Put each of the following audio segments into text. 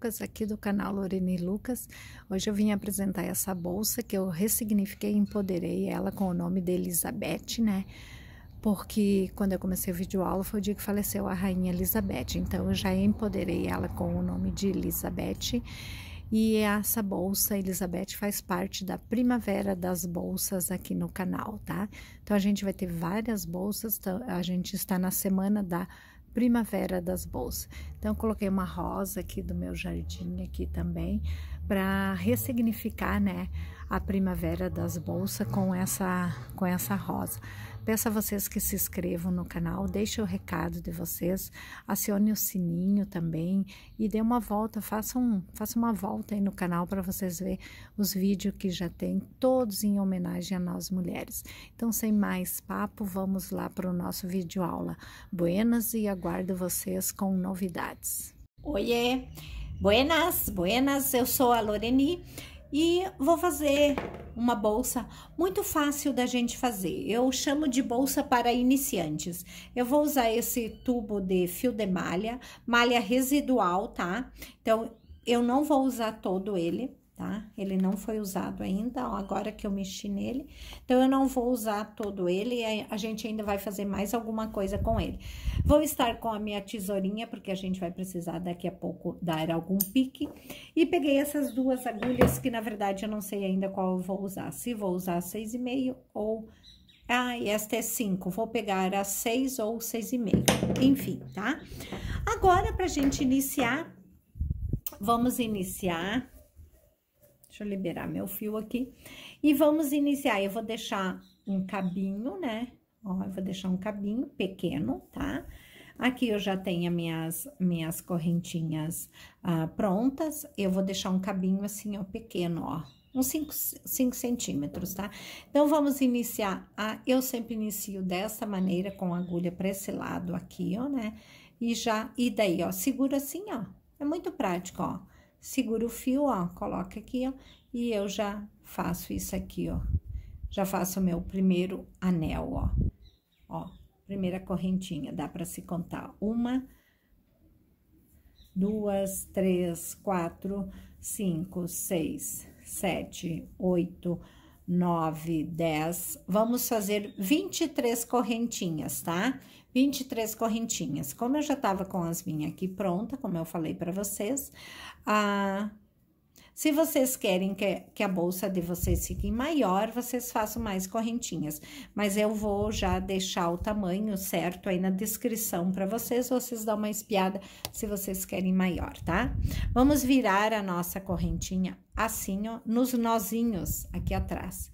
Lucas, aqui do canal Lorene Lucas. Hoje eu vim apresentar essa bolsa que eu ressignifiquei e empoderei ela com o nome de Elizabeth, né? Porque quando eu comecei vídeo videoaula foi o dia que faleceu a rainha Elizabeth, então eu já empoderei ela com o nome de Elizabeth. E essa bolsa Elizabeth faz parte da primavera das bolsas aqui no canal, tá? Então a gente vai ter várias bolsas, então, a gente está na semana da primavera das bolsas. Então, coloquei uma rosa aqui do meu jardim aqui também para ressignificar, né, a primavera das bolsas com essa com essa rosa. Peço a vocês que se inscrevam no canal, deixem o recado de vocês, acione o sininho também e dê uma volta, faça, um, faça uma volta aí no canal para vocês verem os vídeos que já tem, todos em homenagem a nós mulheres. Então, sem mais papo, vamos lá para o nosso vídeo aula. Buenas e aguardo vocês com novidades. Oiê! Buenas, buenas, eu sou a Loreni e vou fazer uma bolsa muito fácil da gente fazer. Eu chamo de bolsa para iniciantes. Eu vou usar esse tubo de fio de malha, malha residual, tá? Então, eu não vou usar todo ele tá? Ele não foi usado ainda, ó, agora que eu mexi nele. Então, eu não vou usar todo ele, a gente ainda vai fazer mais alguma coisa com ele. Vou estar com a minha tesourinha, porque a gente vai precisar daqui a pouco dar algum pique. E peguei essas duas agulhas, que na verdade eu não sei ainda qual eu vou usar. Se vou usar seis e meio ou... Ah, e esta é 5. Vou pegar a 6 ou 6,5. Enfim, tá? Agora, pra gente iniciar, vamos iniciar Deixa eu liberar meu fio aqui. E vamos iniciar. Eu vou deixar um cabinho, né? Ó, eu vou deixar um cabinho pequeno, tá? Aqui eu já tenho minhas, minhas correntinhas ah, prontas. Eu vou deixar um cabinho assim, ó, pequeno, ó. Uns 5 centímetros, tá? Então, vamos iniciar. A, eu sempre inicio dessa maneira, com a agulha pra esse lado aqui, ó, né? E já, e daí, ó, segura assim, ó. É muito prático, ó segura o fio, ó, coloca aqui, ó, e eu já faço isso aqui, ó. Já faço o meu primeiro anel, ó. Ó, primeira correntinha, dá para se contar. Uma, duas, três, quatro, cinco, seis, sete, oito, nove, dez. Vamos fazer 23 correntinhas, tá? 23 correntinhas. Como eu já tava com as minhas aqui pronta, como eu falei para vocês, a se vocês querem que, que a bolsa de vocês fique maior, vocês façam mais correntinhas. Mas eu vou já deixar o tamanho certo aí na descrição para vocês, vocês dão uma espiada se vocês querem maior, tá? Vamos virar a nossa correntinha assim, ó, nos nozinhos aqui atrás.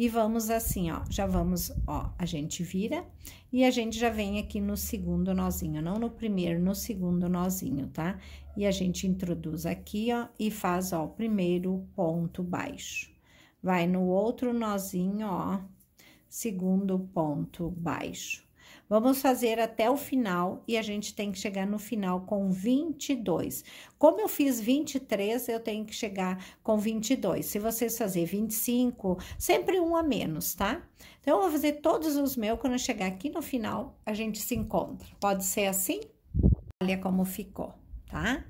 E vamos assim, ó, já vamos, ó, a gente vira e a gente já vem aqui no segundo nozinho, não no primeiro, no segundo nozinho, tá? E a gente introduz aqui, ó, e faz, ó, o primeiro ponto baixo. Vai no outro nozinho, ó, segundo ponto baixo. Vamos fazer até o final e a gente tem que chegar no final com 22. Como eu fiz 23, eu tenho que chegar com 22. Se vocês fazer 25, sempre um a menos, tá? Então, eu vou fazer todos os meus. Quando eu chegar aqui no final, a gente se encontra. Pode ser assim? Olha como ficou, tá?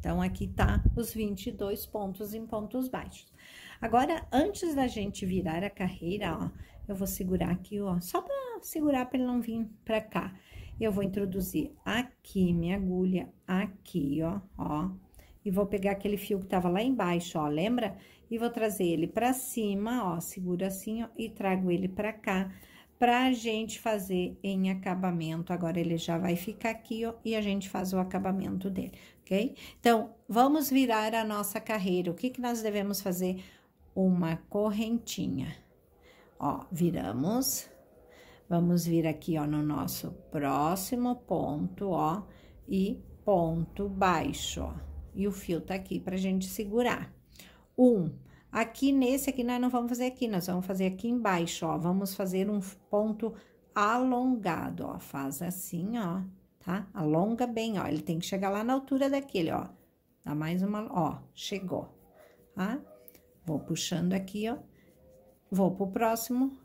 Então, aqui tá os 22 pontos em pontos baixos. Agora, antes da gente virar a carreira, ó, eu vou segurar aqui, ó, só para segurar para ele não vir para cá. Eu vou introduzir aqui minha agulha, aqui, ó, ó. E vou pegar aquele fio que tava lá embaixo, ó, lembra? E vou trazer ele para cima, ó, seguro assim, ó, e trago ele para cá pra gente fazer em acabamento. Agora, ele já vai ficar aqui, ó, e a gente faz o acabamento dele, ok? Então, vamos virar a nossa carreira. O que que nós devemos fazer? Uma correntinha. Ó, viramos, Vamos vir aqui, ó, no nosso próximo ponto, ó, e ponto baixo, ó. E o fio tá aqui pra gente segurar. Um. Aqui nesse aqui, nós não vamos fazer aqui, nós vamos fazer aqui embaixo, ó. Vamos fazer um ponto alongado, ó. Faz assim, ó, tá? Alonga bem, ó. Ele tem que chegar lá na altura daquele, ó. Dá mais uma, ó, chegou, tá? Vou puxando aqui, ó. Vou pro próximo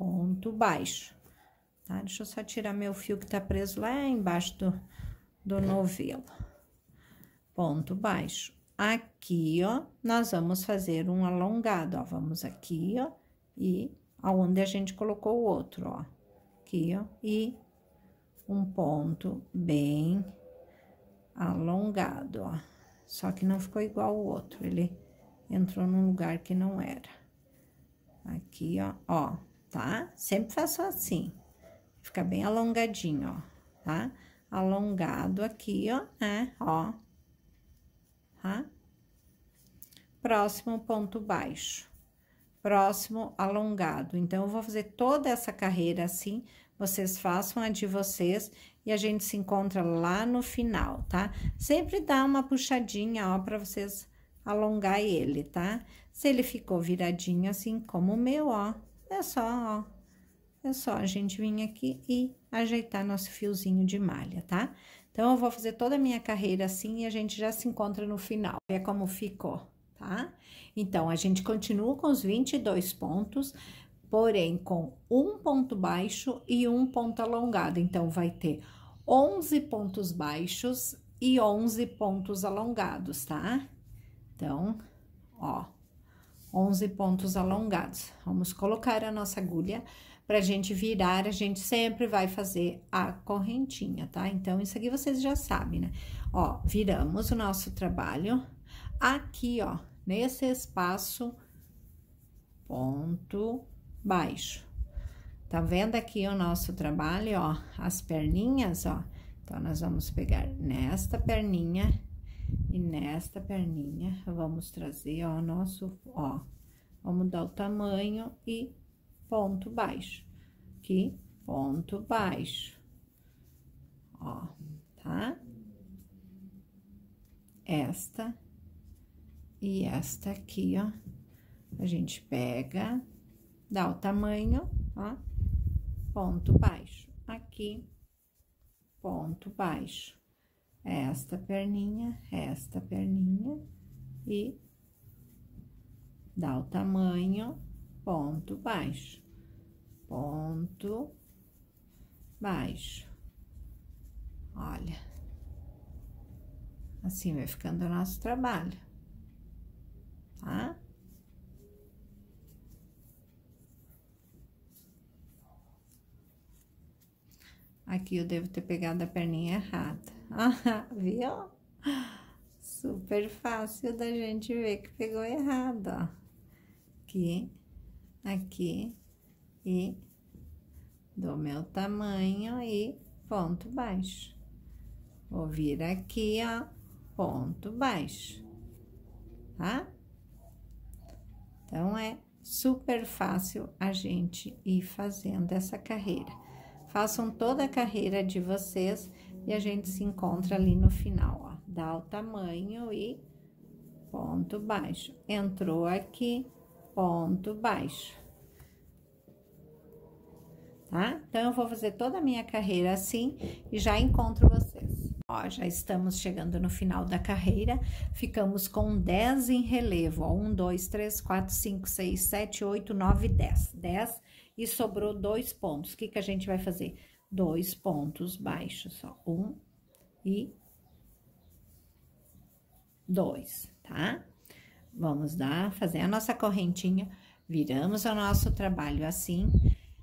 ponto baixo, tá? Deixa eu só tirar meu fio que tá preso lá embaixo do, do novelo. Ponto baixo. Aqui, ó, nós vamos fazer um alongado, ó, vamos aqui, ó, e aonde a gente colocou o outro, ó, aqui, ó, e um ponto bem alongado, ó. Só que não ficou igual o outro, ele entrou num lugar que não era. Aqui, ó, ó, tá? Sempre faço assim. Fica bem alongadinho, ó, tá? Alongado aqui, ó, né? Ó. Tá? Próximo ponto baixo. Próximo alongado. Então, eu vou fazer toda essa carreira assim. Vocês façam a de vocês e a gente se encontra lá no final, tá? Sempre dá uma puxadinha, ó, pra vocês alongar ele, tá? Se ele ficou viradinho assim como o meu, ó, é só, ó, é só a gente vir aqui e ajeitar nosso fiozinho de malha, tá? Então, eu vou fazer toda a minha carreira assim e a gente já se encontra no final. É como ficou, tá? Então, a gente continua com os 22 pontos, porém com um ponto baixo e um ponto alongado. Então, vai ter 11 pontos baixos e 11 pontos alongados, tá? Então, ó. 11 pontos alongados. Vamos colocar a nossa agulha para a gente virar, a gente sempre vai fazer a correntinha, tá? Então, isso aqui vocês já sabem, né? Ó, viramos o nosso trabalho aqui, ó, nesse espaço, ponto baixo. Tá vendo aqui o nosso trabalho, ó, as perninhas, ó? Então, nós vamos pegar nesta perninha e nesta perninha, vamos trazer, ó, nosso, ó, vamos dar o tamanho e ponto baixo. Aqui, ponto baixo. Ó, tá? Esta e esta aqui, ó. A gente pega, dá o tamanho, ó, ponto baixo. Aqui, ponto baixo esta perninha, esta perninha e dá o tamanho ponto baixo, ponto baixo. Olha, assim vai ficando o nosso trabalho, tá? Aqui eu devo ter pegado a perninha errada. Viu? Super fácil da gente ver que pegou errado, ó. Aqui, aqui e do meu tamanho e ponto baixo. Vou vir aqui, ó, ponto baixo, tá? Então, é super fácil a gente ir fazendo essa carreira. Façam toda a carreira de vocês e a gente se encontra ali no final, ó. Dá o tamanho e ponto baixo. Entrou aqui, ponto baixo. Tá? Então, eu vou fazer toda a minha carreira assim e já encontro vocês. Ó, já estamos chegando no final da carreira, ficamos com 10 em relevo, ó, 1, 2, 3, 4, 5, 6, 7, 8, 9, 10. 10 e sobrou dois pontos. O que, que a gente vai fazer? dois pontos baixos, ó, um e dois, tá? Vamos dar, fazer a nossa correntinha, viramos o nosso trabalho assim,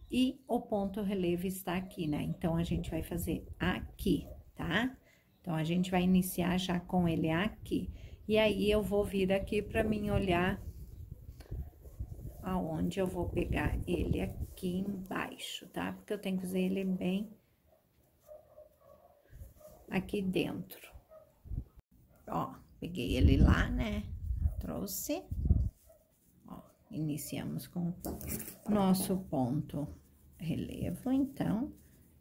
e o ponto relevo está aqui, né? Então, a gente vai fazer aqui, tá? Então, a gente vai iniciar já com ele aqui. E aí, eu vou vir aqui para mim olhar aonde eu vou pegar ele aqui embaixo, tá? Porque eu tenho que fazer ele bem aqui dentro. Ó, peguei ele lá, né? Trouxe. Ó, iniciamos com nosso ponto relevo, então,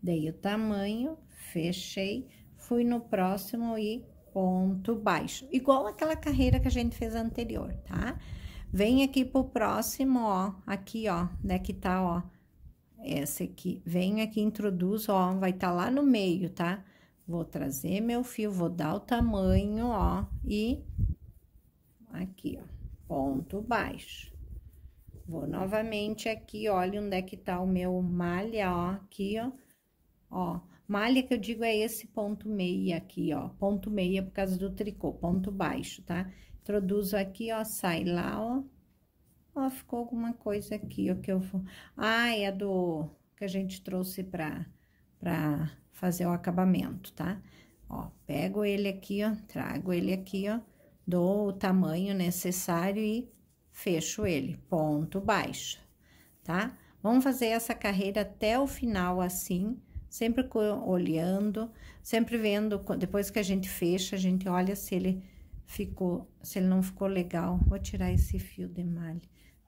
dei o tamanho, fechei, fui no próximo e ponto baixo. Igual aquela carreira que a gente fez anterior, tá? Tá? Vem aqui pro próximo, ó, aqui, ó, né, que tá, ó, essa aqui. Vem aqui, introduz, ó, vai tá lá no meio, tá? Vou trazer meu fio, vou dar o tamanho, ó, e aqui, ó, ponto baixo. Vou novamente aqui, olha onde é que tá o meu malha, ó, aqui, ó, ó. Malha que eu digo é esse ponto meia aqui, ó, ponto meia por causa do tricô, ponto baixo, tá? Introduzo aqui, ó, sai lá, ó. Ó, ficou alguma coisa aqui, ó, que eu vou... Ah, é do... que a gente trouxe pra, pra fazer o acabamento, tá? Ó, pego ele aqui, ó, trago ele aqui, ó, dou o tamanho necessário e fecho ele, ponto baixo, tá? Vamos fazer essa carreira até o final assim, sempre olhando, sempre vendo, depois que a gente fecha, a gente olha se ele ficou, se ele não ficou legal, vou tirar esse fio de malha,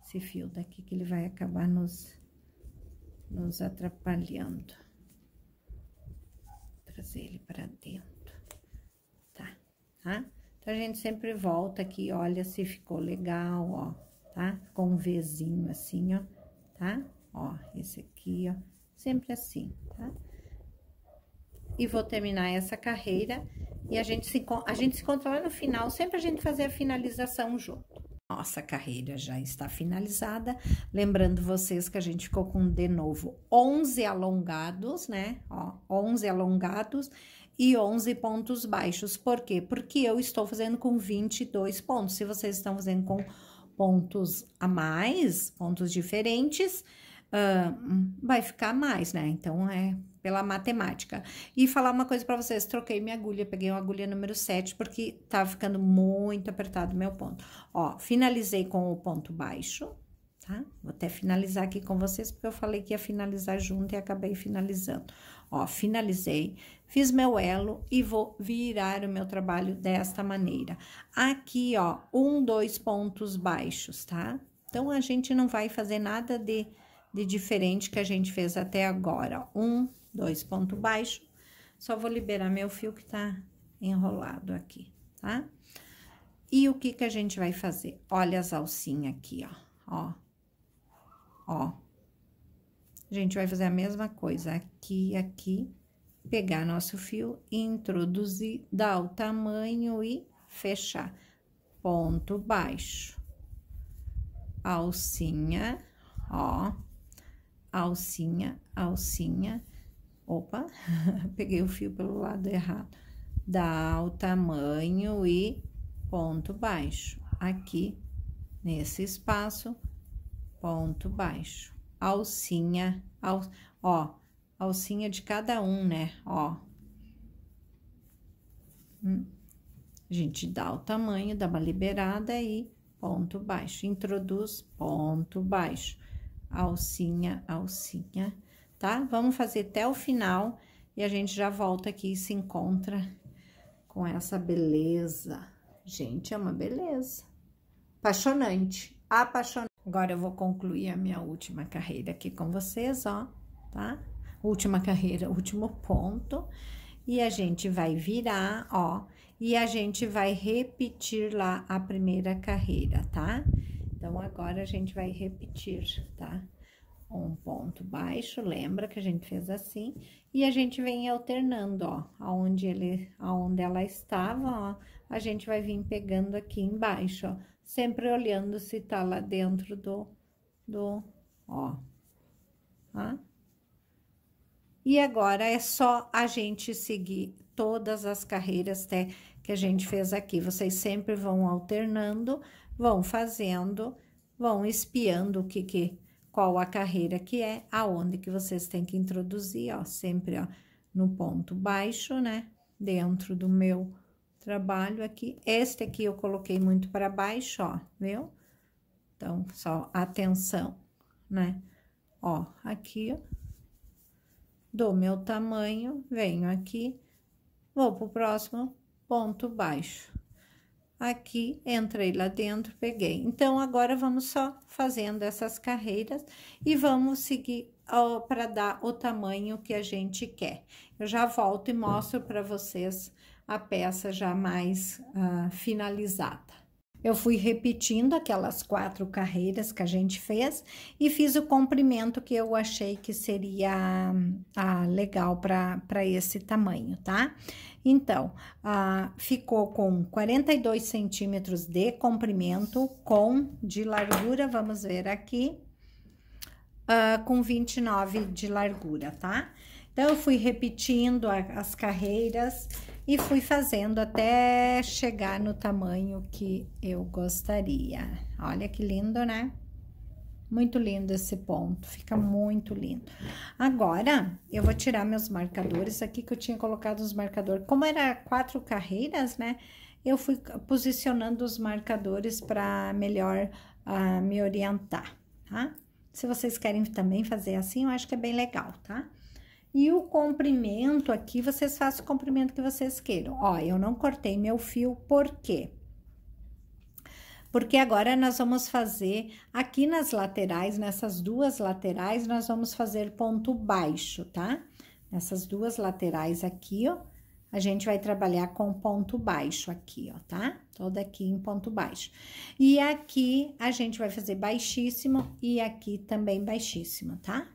esse fio daqui que ele vai acabar nos, nos atrapalhando. Trazer ele para dentro, tá? Tá? Então, a gente sempre volta aqui, olha se ficou legal, ó, tá? Ficou um Vzinho assim, ó, tá? Ó, esse aqui, ó, sempre assim, tá? E vou terminar essa carreira e a gente se, a gente se controla no final, sempre a gente fazer a finalização junto. Nossa carreira já está finalizada. Lembrando vocês que a gente ficou com, de novo, 11 alongados, né? Ó, 11 alongados e 11 pontos baixos. Por quê? Porque eu estou fazendo com 22 pontos. Se vocês estão fazendo com pontos a mais, pontos diferentes, uh, vai ficar mais, né? Então, é pela matemática. E falar uma coisa para vocês, troquei minha agulha, peguei uma agulha número 7 porque tá ficando muito apertado meu ponto. Ó, finalizei com o ponto baixo, tá? Vou até finalizar aqui com vocês porque eu falei que ia finalizar junto e acabei finalizando. Ó, finalizei, fiz meu elo e vou virar o meu trabalho desta maneira. Aqui, ó, um, dois pontos baixos, tá? Então, a gente não vai fazer nada de, de diferente que a gente fez até agora. Um, dois ponto baixo. Só vou liberar meu fio que tá enrolado aqui, tá? E o que que a gente vai fazer? Olha as alcinhas aqui, ó, ó, ó. A gente vai fazer a mesma coisa aqui aqui, pegar nosso fio, introduzir, dar o tamanho e fechar. Ponto baixo. Alcinha, ó, alcinha, alcinha Opa, peguei o fio pelo lado errado. Dá o tamanho e ponto baixo. Aqui, nesse espaço, ponto baixo. Alcinha, al, ó, alcinha de cada um, né? Ó. Hum. A gente dá o tamanho, dá uma liberada e ponto baixo. Introduz, ponto baixo. Alcinha, alcinha tá? Vamos fazer até o final e a gente já volta aqui e se encontra com essa beleza. Gente, é uma beleza. Apaixonante, apaixonante. Agora eu vou concluir a minha última carreira aqui com vocês, ó, tá? Última carreira, último ponto. E a gente vai virar, ó, e a gente vai repetir lá a primeira carreira, tá? Então, agora a gente vai repetir, tá? um ponto baixo, lembra que a gente fez assim, e a gente vem alternando, ó, aonde ele, aonde ela estava, ó, a gente vai vir pegando aqui embaixo, ó, sempre olhando se tá lá dentro do, do, ó, tá? E agora é só a gente seguir todas as carreiras até que a gente fez aqui. Vocês sempre vão alternando, vão fazendo, vão espiando o que que qual a carreira que é, aonde que vocês têm que introduzir, ó, sempre, ó, no ponto baixo, né? Dentro do meu trabalho aqui. Este aqui eu coloquei muito para baixo, ó, viu? Então, só atenção, né? Ó, aqui, ó, do meu tamanho, venho aqui, vou pro próximo ponto baixo aqui, entrei lá dentro, peguei. Então, agora vamos só fazendo essas carreiras e vamos seguir para dar o tamanho que a gente quer. Eu já volto e mostro para vocês a peça já mais uh, finalizada. Eu fui repetindo aquelas quatro carreiras que a gente fez e fiz o comprimento que eu achei que seria ah, legal para esse tamanho, tá? Então, ah, ficou com 42 centímetros de comprimento com de largura, vamos ver aqui, ah, com 29 de largura, tá? Então, eu fui repetindo a, as carreiras e fui fazendo até chegar no tamanho que eu gostaria. Olha que lindo, né? Muito lindo esse ponto, fica muito lindo. Agora, eu vou tirar meus marcadores aqui, que eu tinha colocado os marcadores. Como era quatro carreiras, né? Eu fui posicionando os marcadores para melhor uh, me orientar, tá? Se vocês querem também fazer assim, eu acho que é bem legal, tá? E o comprimento aqui, vocês façam o comprimento que vocês queiram. Ó, eu não cortei meu fio, por quê? Porque agora nós vamos fazer aqui nas laterais, nessas duas laterais, nós vamos fazer ponto baixo, tá? Nessas duas laterais aqui, ó, a gente vai trabalhar com ponto baixo aqui, ó, tá? Toda aqui em ponto baixo. E aqui a gente vai fazer baixíssimo e aqui também baixíssimo, tá?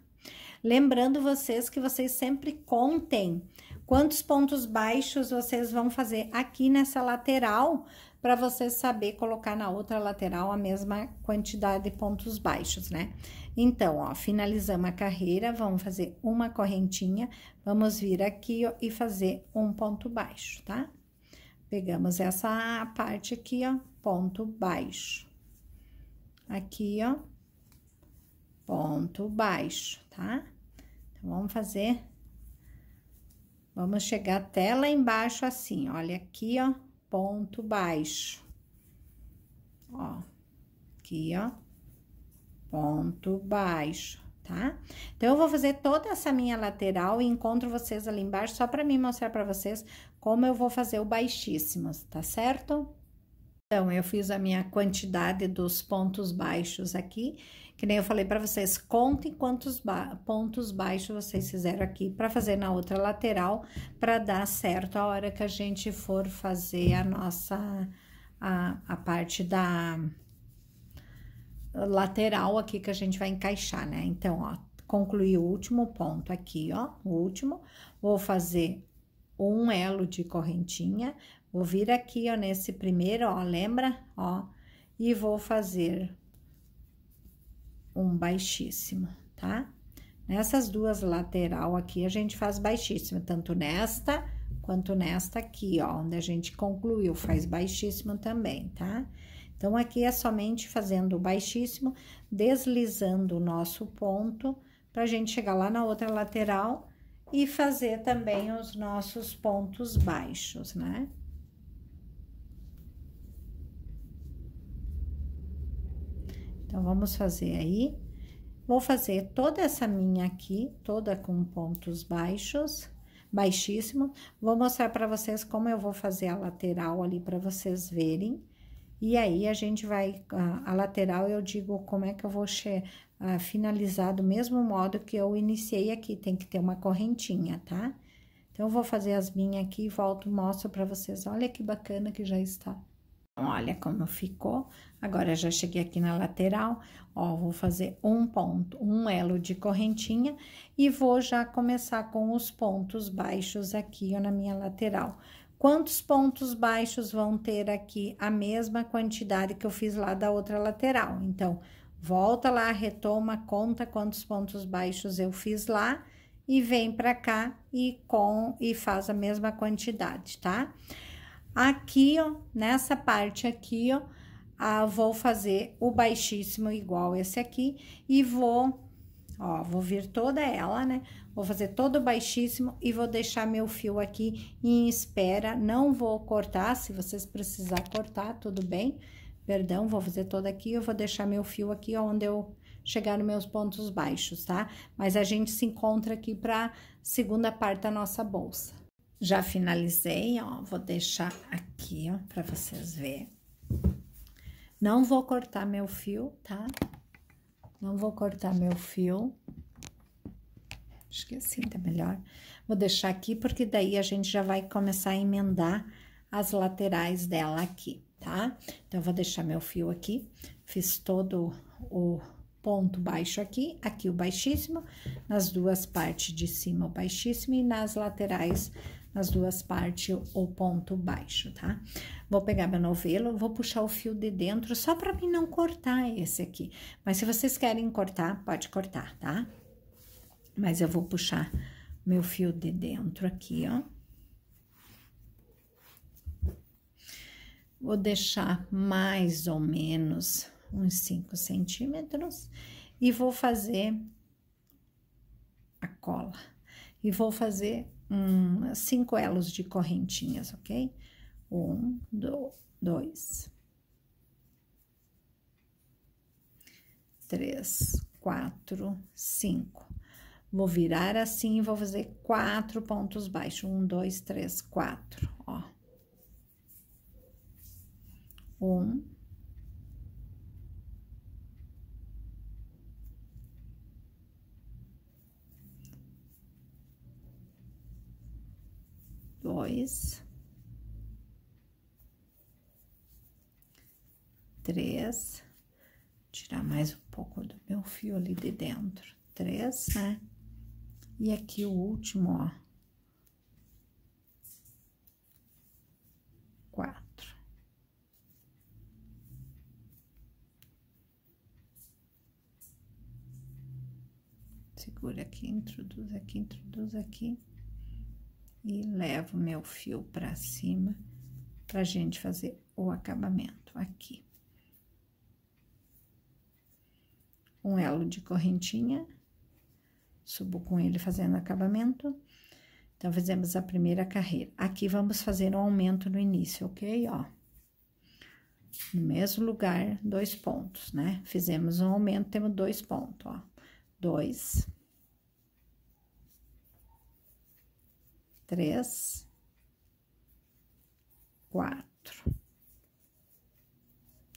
Lembrando vocês que vocês sempre contem quantos pontos baixos vocês vão fazer aqui nessa lateral para você saber colocar na outra lateral a mesma quantidade de pontos baixos, né? Então, ó, finalizamos a carreira, vamos fazer uma correntinha, vamos vir aqui ó, e fazer um ponto baixo, tá? Pegamos essa parte aqui, ó, ponto baixo. Aqui, ó, ponto baixo, tá? Vamos fazer... Vamos chegar até lá embaixo assim, olha aqui, ó, ponto baixo. Ó, aqui, ó, ponto baixo, tá? Então, eu vou fazer toda essa minha lateral e encontro vocês ali embaixo só pra mim mostrar pra vocês como eu vou fazer o baixíssimos, tá certo? Então, eu fiz a minha quantidade dos pontos baixos aqui que nem eu falei para vocês, contem quantos ba pontos baixos vocês fizeram aqui para fazer na outra lateral, para dar certo a hora que a gente for fazer a nossa a, a parte da lateral aqui que a gente vai encaixar, né? Então, ó, concluí o último ponto aqui, ó, o último, vou fazer um elo de correntinha, vou vir aqui, ó, nesse primeiro, ó, lembra? Ó, e vou fazer um baixíssimo, tá? Nessas duas lateral aqui, a gente faz baixíssimo, tanto nesta quanto nesta aqui, ó, onde a gente concluiu, faz baixíssimo também, tá? Então, aqui é somente fazendo baixíssimo, deslizando o nosso ponto, pra gente chegar lá na outra lateral e fazer também os nossos pontos baixos, né? Então, vamos fazer aí. Vou fazer toda essa minha aqui, toda com pontos baixos, baixíssimo. Vou mostrar para vocês como eu vou fazer a lateral ali para vocês verem. E aí, a gente vai, a, lateral eu digo como é que eu vou che, a, finalizar do mesmo modo que eu iniciei aqui, tem que ter uma correntinha, tá? Então, eu vou fazer as minhas aqui, e volto, mostro para vocês, olha que bacana que já está. Olha como ficou. Agora, já cheguei aqui na lateral, ó, vou fazer um ponto, um elo de correntinha e vou já começar com os pontos baixos aqui, ó, na minha lateral. Quantos pontos baixos vão ter aqui? A mesma quantidade que eu fiz lá da outra lateral. Então, volta lá, retoma, conta quantos pontos baixos eu fiz lá e vem pra cá e, com, e faz a mesma quantidade, tá? Tá? Aqui, ó, nessa parte aqui, ó, vou fazer o baixíssimo igual esse aqui e vou, ó, vou vir toda ela, né? Vou fazer todo o baixíssimo e vou deixar meu fio aqui em espera. Não vou cortar, se vocês precisar cortar, tudo bem. Perdão, vou fazer toda aqui, eu vou deixar meu fio aqui onde eu chegar nos meus pontos baixos, tá? Mas a gente se encontra aqui para segunda parte da nossa bolsa. Já finalizei, ó, vou deixar aqui, ó, pra vocês verem. Não vou cortar meu fio, tá? Não vou cortar meu fio. Acho que é assim tá melhor. Vou deixar aqui, porque daí a gente já vai começar a emendar as laterais dela aqui, tá? Então, eu vou deixar meu fio aqui. Fiz todo o ponto baixo aqui, aqui o baixíssimo, nas duas partes de cima o baixíssimo e nas laterais nas duas partes o ponto baixo, tá? Vou pegar meu novelo, vou puxar o fio de dentro só para mim não cortar esse aqui. Mas se vocês querem cortar, pode cortar, tá? Mas eu vou puxar meu fio de dentro aqui, ó. Vou deixar mais ou menos uns 5 centímetros e vou fazer a cola. E vou fazer um, cinco elos de correntinhas, ok? Um, do, dois, três, quatro, cinco. Vou virar assim e vou fazer quatro pontos baixos. Um, dois, três, quatro, ó. Um, dois, três, tirar mais um pouco do meu fio ali de dentro, três, né? E aqui o último, ó. Quatro. Segura aqui, introduz aqui, introduz aqui e levo meu fio para cima para gente fazer o acabamento aqui. Um elo de correntinha, subo com ele fazendo acabamento. Então, fizemos a primeira carreira. Aqui, vamos fazer um aumento no início, ok? Ó, no mesmo lugar, dois pontos, né? Fizemos um aumento, temos dois pontos, ó. Dois, três, quatro.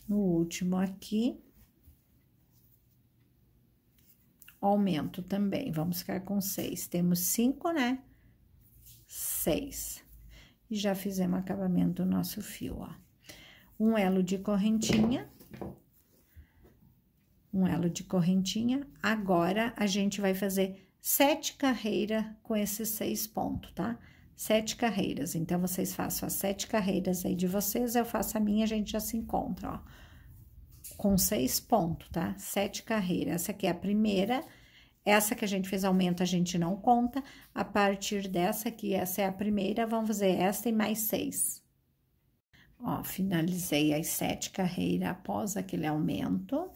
No último aqui, aumento também, vamos ficar com seis. Temos cinco, né? Seis. E já fizemos acabamento do nosso fio, ó. Um elo de correntinha. Um elo de correntinha. Agora, a gente vai fazer sete carreiras com esses seis pontos, tá? Sete carreiras. Então, vocês façam as sete carreiras aí de vocês, eu faço a minha, a gente já se encontra, ó. Com seis pontos, tá? Sete carreiras. Essa aqui é a primeira. Essa que a gente fez aumento, a gente não conta. A partir dessa aqui, essa é a primeira, vamos fazer essa e mais seis. Ó, finalizei as sete carreiras após aquele aumento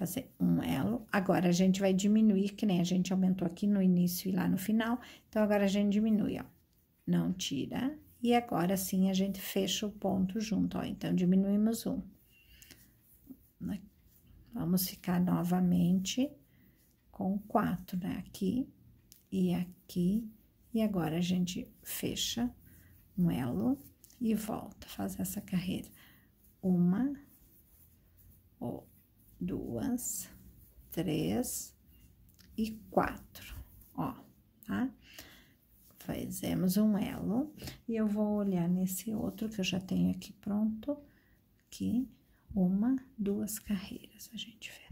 fazer um elo. Agora, a gente vai diminuir, que nem a gente aumentou aqui no início e lá no final. Então, agora a gente diminui, ó. Não tira. E agora, sim, a gente fecha o ponto junto, ó. Então, diminuímos um. Né? Vamos ficar novamente com quatro, né? Aqui e aqui. E agora, a gente fecha um elo e volta, faz essa carreira. Uma, outra duas, três e quatro, ó, tá? Fazemos um elo e eu vou olhar nesse outro que eu já tenho aqui pronto, aqui, uma, duas carreiras a gente fez.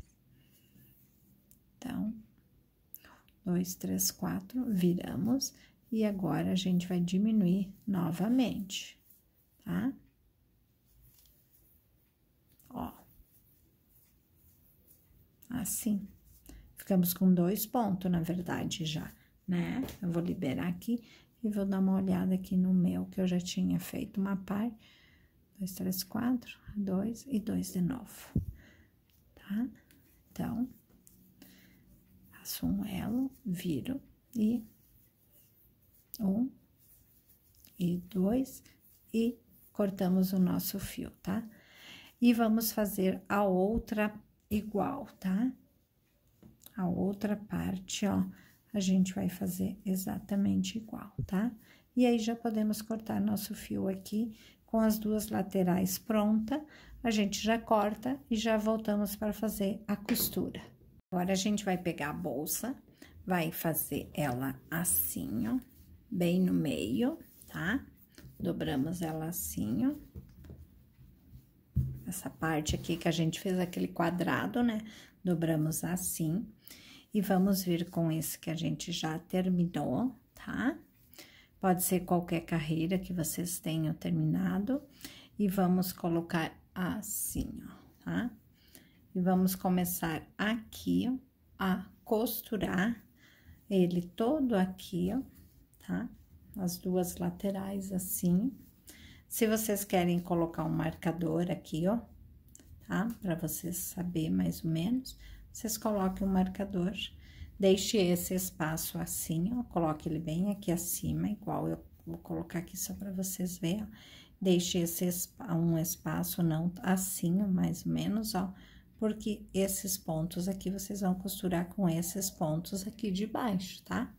Então, dois, três, quatro, viramos e agora a gente vai diminuir novamente, tá? Tá? assim. Ficamos com dois pontos, na verdade, já, né? Eu vou liberar aqui e vou dar uma olhada aqui no meu, que eu já tinha feito uma par. Dois, três, quatro, dois e dois de novo, tá? Então, faço um elo, viro e um e dois e cortamos o nosso fio, tá? E vamos fazer a outra igual, tá? A outra parte, ó, a gente vai fazer exatamente igual, tá? E aí, já podemos cortar nosso fio aqui com as duas laterais pronta. A gente já corta e já voltamos para fazer a costura. Agora, a gente vai pegar a bolsa, vai fazer ela assim, ó, bem no meio, tá? Dobramos ela assim, ó essa parte aqui que a gente fez aquele quadrado, né? Dobramos assim. E vamos vir com esse que a gente já terminou, tá? Pode ser qualquer carreira que vocês tenham terminado. E vamos colocar assim, ó, tá? E vamos começar aqui a costurar ele todo aqui, ó, tá? As duas laterais assim. Se vocês querem colocar um marcador aqui, ó, tá? Para vocês saber mais ou menos, vocês coloquem o um marcador, deixe esse espaço assim, ó, coloque ele bem aqui acima, igual eu vou colocar aqui só para vocês verem, ó. Deixe esse um espaço não assim, mais ou menos, ó, porque esses pontos aqui vocês vão costurar com esses pontos aqui de baixo, tá?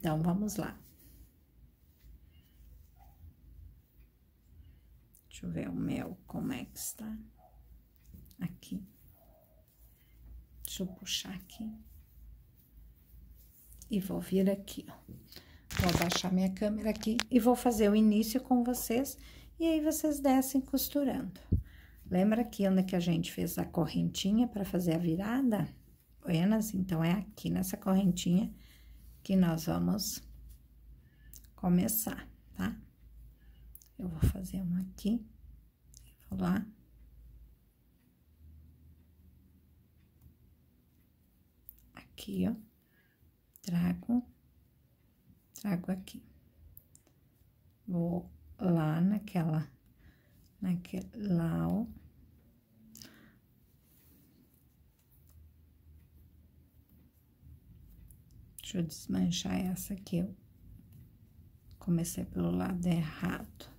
Então, vamos lá. Deixa eu ver o meu, como é que está. Aqui. Deixa eu puxar aqui. E vou vir aqui, ó. Vou abaixar minha câmera aqui e vou fazer o início com vocês. E aí, vocês descem costurando. Lembra aqui onde que a gente fez a correntinha para fazer a virada? Buenas, então, é aqui nessa correntinha que nós vamos começar, tá? Eu vou fazer uma aqui lá Aqui, ó, trago, trago aqui. Vou lá naquela, naquela, lá, ó. Deixa eu desmanchar essa aqui, eu comecei pelo lado errado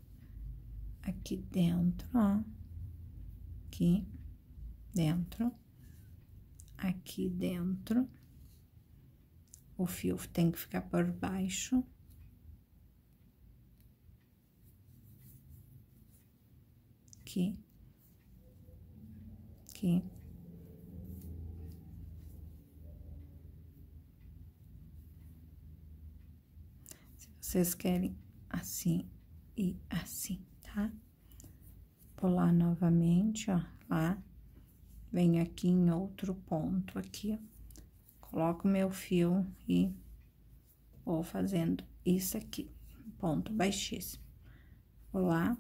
aqui dentro, ó. Aqui dentro. Aqui dentro. O fio tem que ficar por baixo. Aqui. Aqui. vocês querem assim e assim tá? Pular novamente, ó, lá. Venho aqui em outro ponto aqui, ó. Coloco meu fio e vou fazendo isso aqui, ponto baixíssimo. Vou lá,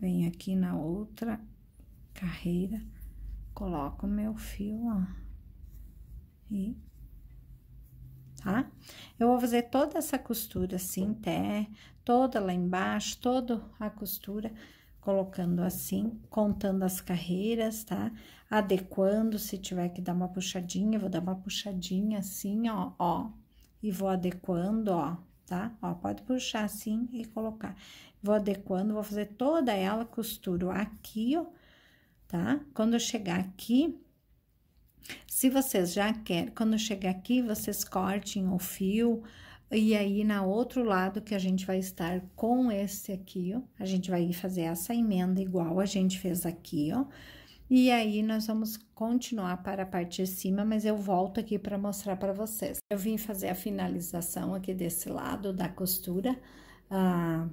venho aqui na outra carreira, coloco meu fio, ó, e tá? Eu vou fazer toda essa costura assim, até toda lá embaixo, toda a costura, colocando assim, contando as carreiras, tá? Adequando, se tiver que dar uma puxadinha, vou dar uma puxadinha assim, ó, ó, e vou adequando, ó, tá? Ó, pode puxar assim e colocar. Vou adequando, vou fazer toda ela, costuro aqui, ó, tá? Quando eu chegar aqui, se vocês já querem, quando chegar aqui, vocês cortem o fio e aí na outro lado que a gente vai estar com esse aqui, ó, a gente vai fazer essa emenda igual a gente fez aqui, ó. E aí nós vamos continuar para a parte de cima, mas eu volto aqui para mostrar para vocês. Eu vim fazer a finalização aqui desse lado da costura, ah,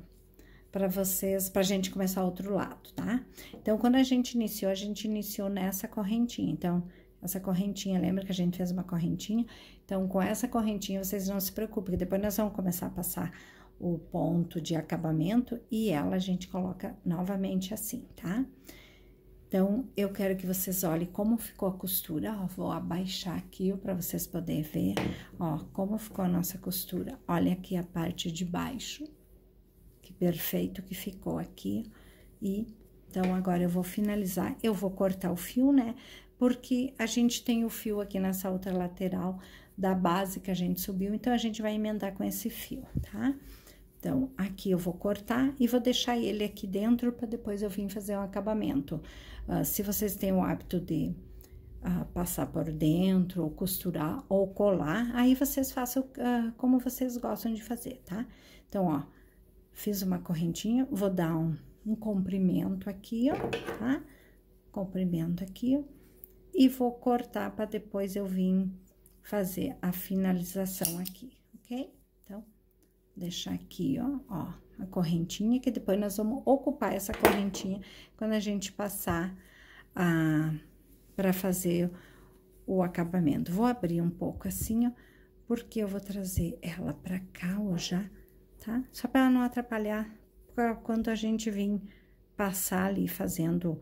para vocês, para a gente começar outro lado, tá? Então, quando a gente iniciou, a gente iniciou nessa correntinha, então... Essa correntinha, lembra que a gente fez uma correntinha? Então, com essa correntinha, vocês não se preocupem, que depois nós vamos começar a passar o ponto de acabamento e ela a gente coloca novamente assim, tá? Então, eu quero que vocês olhem como ficou a costura, ó, vou abaixar aqui para vocês poderem ver, ó, como ficou a nossa costura. Olha aqui a parte de baixo, que perfeito que ficou aqui, e então agora eu vou finalizar, eu vou cortar o fio, né? porque a gente tem o fio aqui nessa outra lateral da base que a gente subiu, então a gente vai emendar com esse fio, tá? Então, aqui eu vou cortar e vou deixar ele aqui dentro para depois eu vir fazer o acabamento. Uh, se vocês têm o hábito de uh, passar por dentro, ou costurar, ou colar, aí vocês façam uh, como vocês gostam de fazer, tá? Então, ó, fiz uma correntinha, vou dar um, um comprimento aqui, ó, tá? Comprimento aqui, ó e vou cortar para depois eu vir fazer a finalização aqui, ok? Então, deixar aqui, ó, ó, a correntinha, que depois nós vamos ocupar essa correntinha quando a gente passar a... para fazer o acabamento. Vou abrir um pouco assim, ó, porque eu vou trazer ela para cá, ó, já, tá? Só para não atrapalhar quando a gente vir passar ali fazendo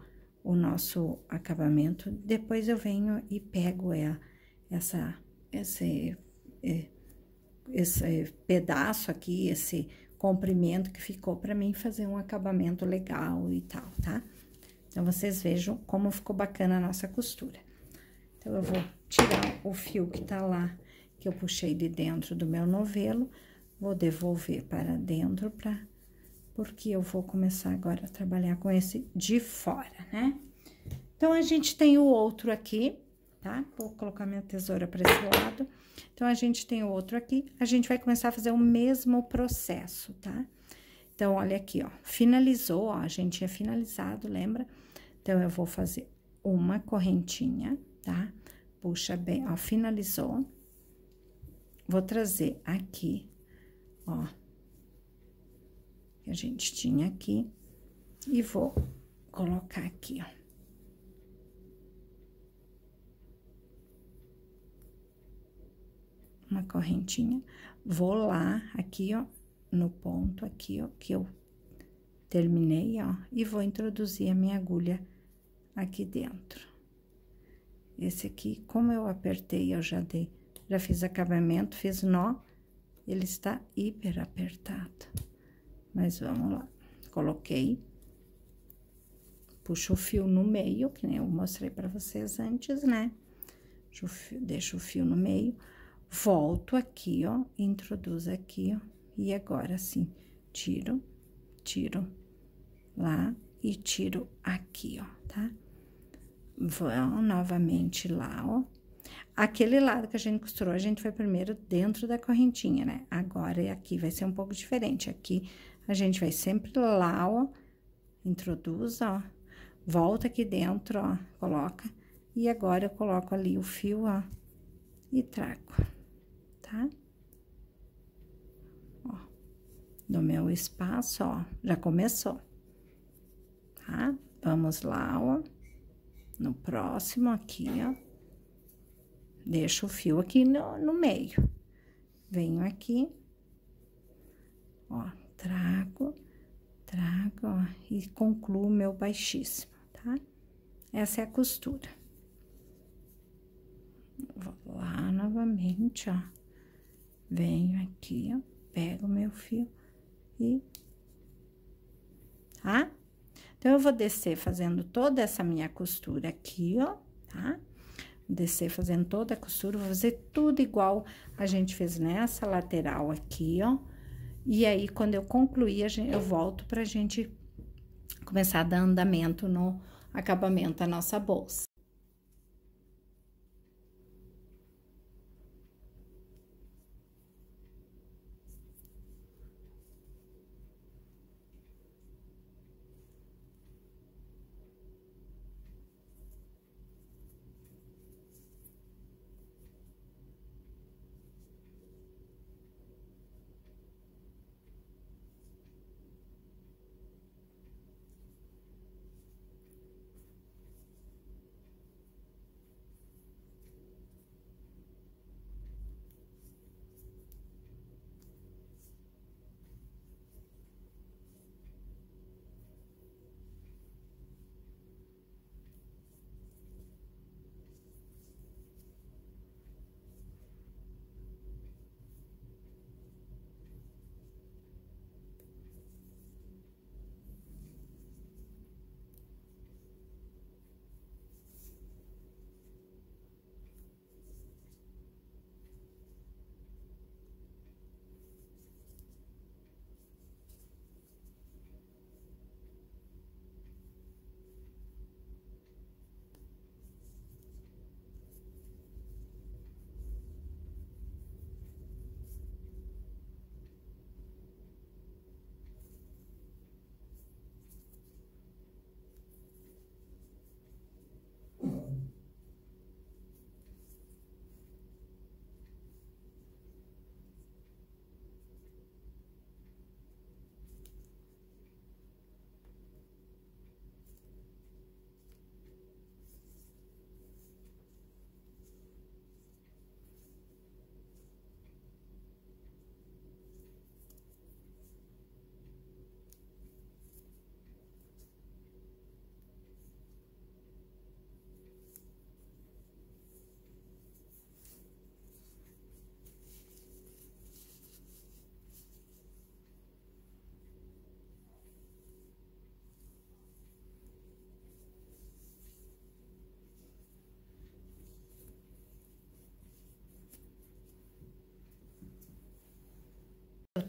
o nosso acabamento. Depois eu venho e pego é, essa, esse, é, esse pedaço aqui, esse comprimento que ficou para mim fazer um acabamento legal e tal, tá? Então, vocês vejam como ficou bacana a nossa costura. Então, eu vou tirar o fio que tá lá, que eu puxei de dentro do meu novelo, vou devolver para dentro para porque eu vou começar agora a trabalhar com esse de fora, né? Então, a gente tem o outro aqui, tá? Vou colocar minha tesoura para esse lado. Então, a gente tem o outro aqui. A gente vai começar a fazer o mesmo processo, tá? Então, olha aqui, ó. Finalizou, ó. A gente tinha finalizado, lembra? Então, eu vou fazer uma correntinha, tá? Puxa bem, ó. Finalizou. Vou trazer aqui, ó que a gente tinha aqui e vou colocar aqui, ó. Uma correntinha, vou lá aqui, ó, no ponto aqui, ó, que eu terminei, ó, e vou introduzir a minha agulha aqui dentro. Esse aqui, como eu apertei, eu já dei, já fiz acabamento, fiz nó, ele está hiper apertado. Mas vamos lá. Coloquei. Puxo o fio no meio, que nem eu mostrei pra vocês antes, né? Deixo o fio no meio. Volto aqui, ó. Introduzo aqui, ó. E agora, assim, tiro, tiro lá e tiro aqui, ó, tá? Vão novamente lá, ó. Aquele lado que a gente costurou, a gente foi primeiro dentro da correntinha, né? Agora é aqui vai ser um pouco diferente. Aqui a gente vai sempre lá, ó, introduz, ó, volta aqui dentro, ó, coloca. E agora eu coloco ali o fio, ó, e trago, tá? Ó, no meu espaço, ó, já começou, tá? Vamos lá, ó, no próximo aqui, ó. Deixo o fio aqui no, no meio. Venho aqui, ó, trago, trago, ó, e concluo meu baixíssimo, tá? Essa é a costura. Vou lá novamente, ó. Venho aqui, ó, pego meu fio e... Tá? Então, eu vou descer fazendo toda essa minha costura aqui, ó, tá? descer fazendo toda a costura, vou fazer tudo igual a gente fez nessa lateral aqui, ó. E aí, quando eu concluir, eu volto para a gente começar a dar andamento no acabamento da nossa bolsa.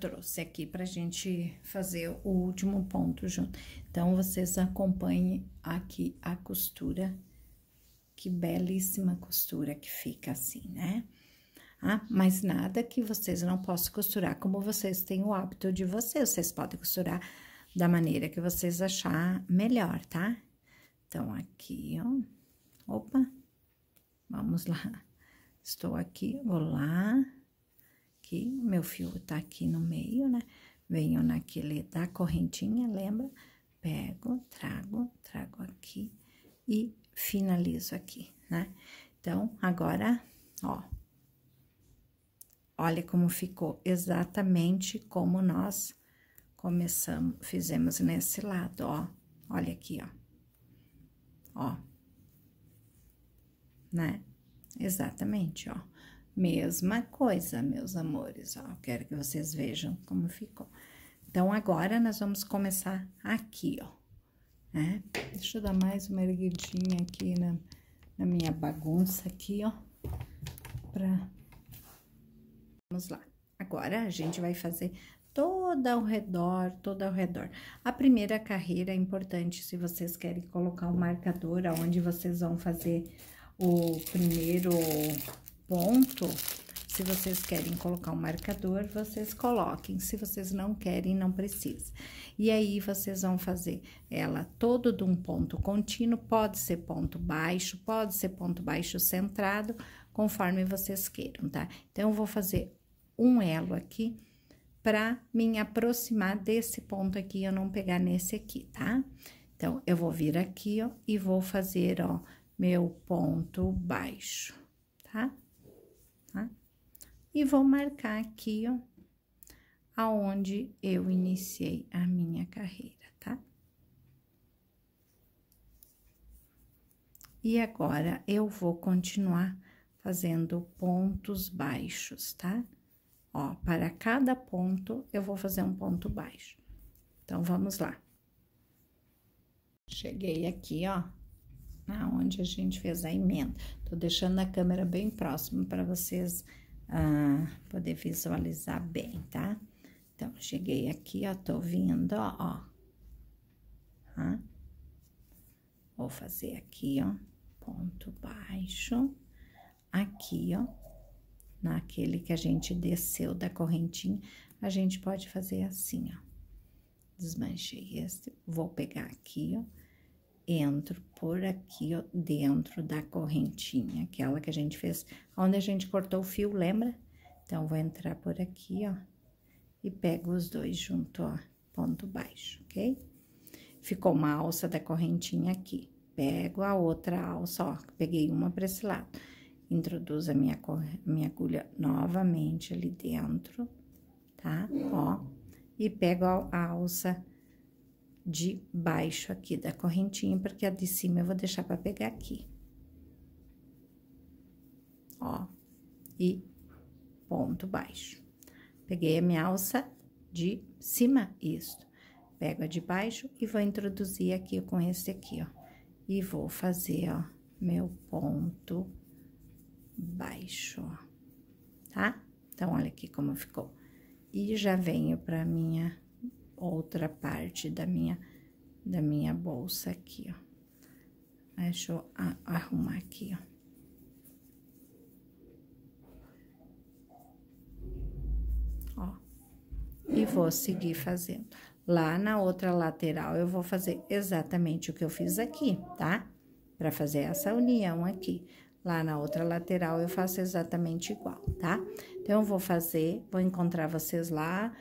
trouxe aqui pra gente fazer o último ponto junto. Então, vocês acompanhem aqui a costura. Que belíssima costura que fica assim, né? Ah, mas nada que vocês não possam costurar como vocês têm o hábito de vocês. Vocês podem costurar da maneira que vocês achar melhor, tá? Então, aqui, ó. Opa! Vamos lá. Estou aqui, vou lá aqui, meu fio tá aqui no meio, né? Venho naquele da correntinha, lembra? Pego, trago, trago aqui e finalizo aqui, né? Então, agora, ó. Olha como ficou exatamente como nós começamos, fizemos nesse lado, ó. Olha aqui, ó. Ó. Né? Exatamente, ó. Mesma coisa, meus amores, ó, quero que vocês vejam como ficou. Então, agora nós vamos começar aqui, ó, né? Deixa eu dar mais uma erguidinha aqui na, na minha bagunça aqui, ó, pra... Vamos lá. Agora, a gente vai fazer toda ao redor, toda ao redor. A primeira carreira é importante se vocês querem colocar o um marcador aonde vocês vão fazer o primeiro ponto, se vocês querem colocar um marcador, vocês coloquem. Se vocês não querem, não precisa. E aí, vocês vão fazer ela todo de um ponto contínuo, pode ser ponto baixo, pode ser ponto baixo centrado, conforme vocês queiram, tá? Então, eu vou fazer um elo aqui para me aproximar desse ponto aqui, eu não pegar nesse aqui, tá? Então, eu vou vir aqui, ó, e vou fazer, ó, meu ponto baixo, tá? E vou marcar aqui, ó, aonde eu iniciei a minha carreira, tá? E agora, eu vou continuar fazendo pontos baixos, tá? Ó, para cada ponto, eu vou fazer um ponto baixo. Então, vamos lá. Cheguei aqui, ó, na onde a gente fez a emenda. Tô deixando a câmera bem próxima para vocês ah, poder visualizar bem, tá? Então, cheguei aqui, ó, tô vindo, ó, ó. Vou fazer aqui, ó, ponto baixo, aqui, ó, naquele que a gente desceu da correntinha, a gente pode fazer assim, ó. Desmanchei este, vou pegar aqui, ó, entro por aqui, ó, dentro da correntinha, aquela que a gente fez, onde a gente cortou o fio, lembra? Então, vou entrar por aqui, ó, e pego os dois junto, ó, ponto baixo, ok? Ficou uma alça da correntinha aqui. Pego a outra alça, ó, peguei uma para esse lado. Introduzo a minha, minha agulha novamente ali dentro, tá? Ó, e pego a alça de baixo aqui da correntinha, porque a de cima eu vou deixar para pegar aqui. Ó, e ponto baixo. Peguei a minha alça de cima, isso. Pego a de baixo e vou introduzir aqui com esse aqui, ó. E vou fazer, ó, meu ponto baixo, ó. Tá? Então, olha aqui como ficou. E já venho pra minha outra parte da minha, da minha bolsa aqui, ó. Deixa eu arrumar aqui, ó. Ó, e vou seguir fazendo. Lá na outra lateral, eu vou fazer exatamente o que eu fiz aqui, tá? Pra fazer essa união aqui. Lá na outra lateral, eu faço exatamente igual, tá? Então, eu vou fazer, vou encontrar vocês lá.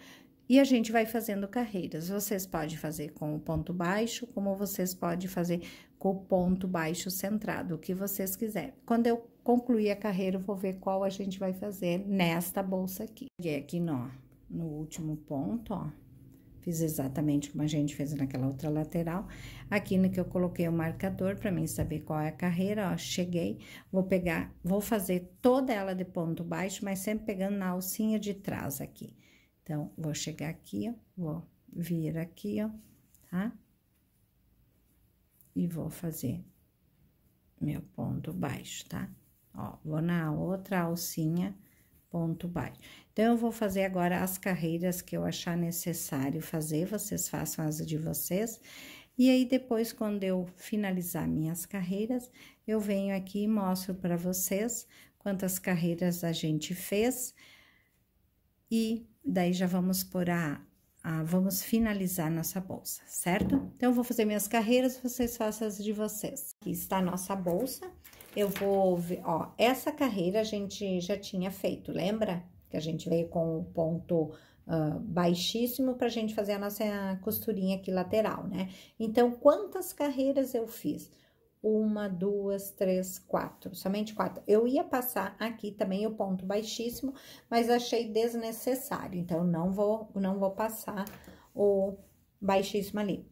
E a gente vai fazendo carreiras. Vocês podem fazer com o ponto baixo, como vocês podem fazer com o ponto baixo centrado, o que vocês quiserem. Quando eu concluir a carreira, eu vou ver qual a gente vai fazer nesta bolsa aqui. Cheguei aqui no, no último ponto, ó. Fiz exatamente como a gente fez naquela outra lateral. Aqui no que eu coloquei o marcador para mim saber qual é a carreira, ó, cheguei, vou pegar, vou fazer toda ela de ponto baixo, mas sempre pegando na alcinha de trás aqui. Então, vou chegar aqui, ó, vou vir aqui, ó, tá? E vou fazer meu ponto baixo, tá? Ó, vou na outra alcinha, ponto baixo. Então, eu vou fazer agora as carreiras que eu achar necessário fazer, vocês façam as de vocês. E aí, depois, quando eu finalizar minhas carreiras, eu venho aqui e mostro para vocês quantas carreiras a gente fez e daí já vamos por a, a vamos finalizar nossa bolsa, certo? Então, eu vou fazer minhas carreiras, vocês façam as de vocês. Aqui está a nossa bolsa. Eu vou ver, ó, essa carreira a gente já tinha feito, lembra? Que a gente veio com o ponto uh, baixíssimo para a gente fazer a nossa costurinha aqui lateral, né? Então, quantas carreiras eu fiz? uma, duas, três, quatro, somente quatro. Eu ia passar aqui também o ponto baixíssimo, mas achei desnecessário, então não vou, não vou passar o baixíssimo ali.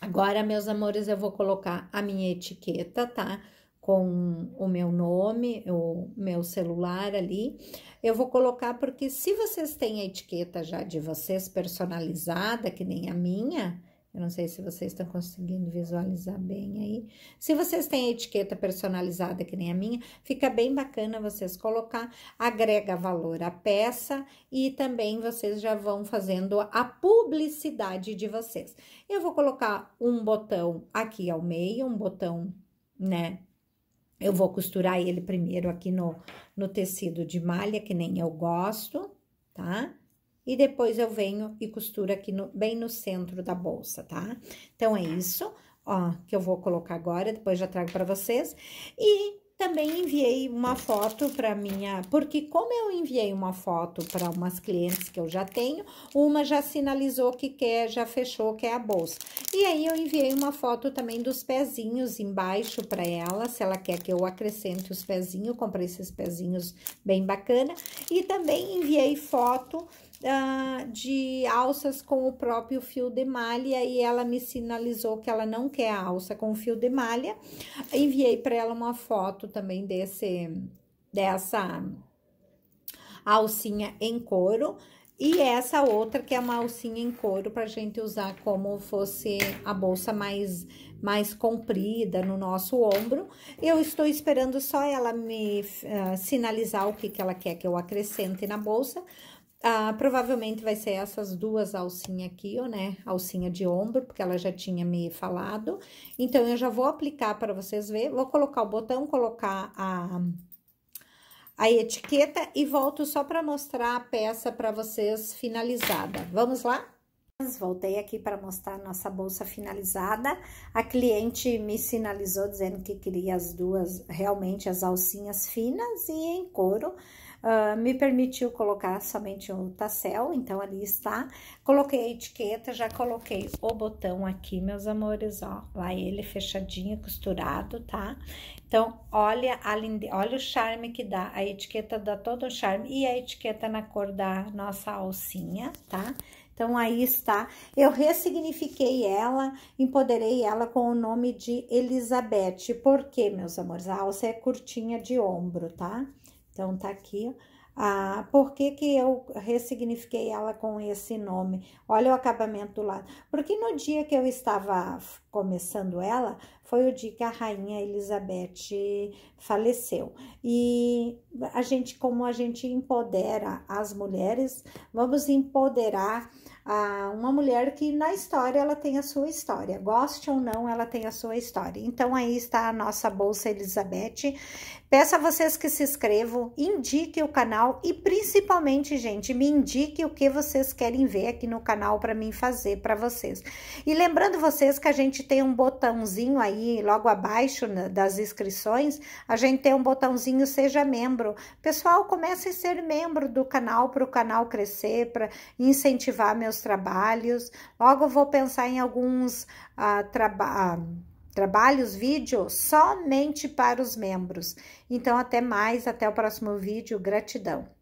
Agora, meus amores, eu vou colocar a minha etiqueta, tá? Com o meu nome, o meu celular ali. Eu vou colocar porque se vocês têm a etiqueta já de vocês personalizada, que nem a minha, eu não sei se vocês estão conseguindo visualizar bem aí. Se vocês têm etiqueta personalizada que nem a minha, fica bem bacana vocês colocar, agrega valor à peça e também vocês já vão fazendo a publicidade de vocês. Eu vou colocar um botão aqui ao meio, um botão, né, eu vou costurar ele primeiro aqui no, no tecido de malha, que nem eu gosto, tá? e depois eu venho e costuro aqui no, bem no centro da bolsa, tá? Então, é isso, ó, que eu vou colocar agora, depois já trago para vocês. E também enviei uma foto para minha, porque como eu enviei uma foto para umas clientes que eu já tenho, uma já sinalizou que quer, já fechou que é a bolsa. E aí eu enviei uma foto também dos pezinhos embaixo para ela, se ela quer que eu acrescente os pezinhos, comprei esses pezinhos bem bacana, e também enviei foto uh, de alças com o próprio fio de malha e ela me sinalizou que ela não quer alça com fio de malha. Enviei para ela uma foto também desse dessa alcinha em couro. E essa outra que é uma alcinha em couro para gente usar como fosse a bolsa mais mais comprida no nosso ombro. Eu estou esperando só ela me uh, sinalizar o que, que ela quer que eu acrescente na bolsa, ah, provavelmente vai ser essas duas alcinhas aqui, ó, né? Alcinha de ombro, porque ela já tinha me falado. Então, eu já vou aplicar para vocês ver. Vou colocar o botão, colocar a, a etiqueta e volto só para mostrar a peça para vocês finalizada. Vamos lá? Voltei aqui para mostrar a nossa bolsa finalizada. A cliente me sinalizou dizendo que queria as duas, realmente, as alcinhas finas e em couro uh, me permitiu colocar somente o tassel, então ali está. Coloquei a etiqueta, já coloquei o botão aqui, meus amores, ó, lá ele fechadinho, costurado, tá? Então, olha, a linde... olha o charme que dá, a etiqueta dá todo o charme e a etiqueta na cor da nossa alcinha, tá? Então, aí está. Eu ressignifiquei ela, empoderei ela com o nome de Elizabeth. Por quê, meus amores? A alça é curtinha de ombro, tá? Então tá aqui. Ah, por que, que eu ressignifiquei ela com esse nome? Olha o acabamento do lado. Porque no dia que eu estava começando ela, foi o dia que a rainha Elizabeth faleceu. E a gente, como a gente empodera as mulheres, vamos empoderar uma mulher que na história ela tem a sua história, goste ou não, ela tem a sua história. Então aí está a nossa bolsa Elizabeth. Peço a vocês que se inscrevam, indique o canal e principalmente, gente, me indique o que vocês querem ver aqui no canal para mim fazer para vocês. E lembrando vocês que a gente tem um botãozinho aí logo abaixo né, das inscrições, a gente tem um botãozinho seja membro. Pessoal, comece a ser membro do canal para o canal crescer, para incentivar meus meus trabalhos. Logo vou pensar em alguns ah, traba ah, trabalhos, vídeo, somente para os membros. Então, até mais, até o próximo vídeo. Gratidão.